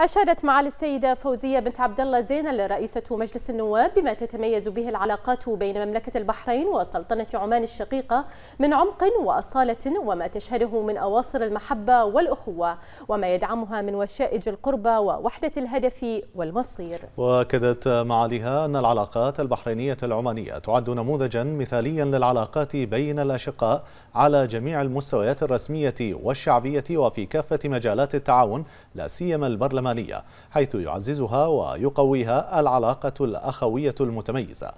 أشادت معالي السيدة فوزية بنت عبد الله زين رئيسة مجلس النواب بما تتميز به العلاقات بين مملكة البحرين وسلطنة عمان الشقيقة من عمق وأصالة وما تشهده من أواصر المحبة والأخوة وما يدعمها من وشائج القربة ووحدة الهدف والمصير وأكدت معاليها أن العلاقات البحرينية العمانية تعد نموذجا مثاليا للعلاقات بين الأشقاء على جميع المستويات الرسمية والشعبية وفي كافة مجالات التعاون لا سيما البرلمان الأمانية حيث يعززها ويقويها العلاقة الأخوية المتميزة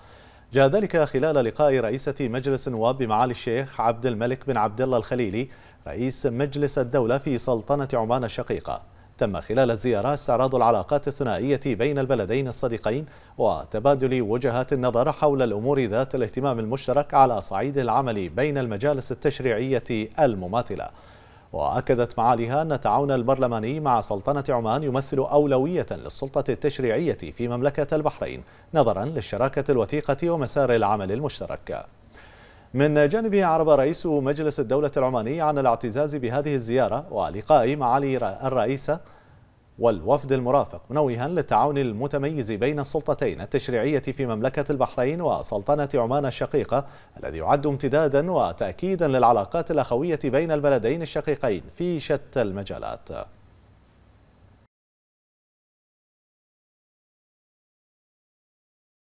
جاء ذلك خلال لقاء رئيسة مجلس النواب بمعالي الشيخ عبد الملك بن عبد الله الخليلي رئيس مجلس الدولة في سلطنة عمان الشقيقة تم خلال الزيارة استعراض العلاقات الثنائية بين البلدين الصديقين وتبادل وجهات النظر حول الأمور ذات الاهتمام المشترك على صعيد العمل بين المجالس التشريعية المماثلة وأكدت معاليها أن التعاون البرلماني مع سلطنة عمان يمثل أولوية للسلطة التشريعية في مملكة البحرين نظرا للشراكة الوثيقة ومسار العمل المشترك من جانبه عرب رئيس مجلس الدولة العماني عن الاعتزاز بهذه الزيارة ولقاء معالي الرئيسة والوفد المرافق منوها للتعاون المتميز بين السلطتين التشريعية في مملكة البحرين وسلطنة عمان الشقيقة الذي يعد امتدادا وتأكيدا للعلاقات الأخوية بين البلدين الشقيقين في شتى المجالات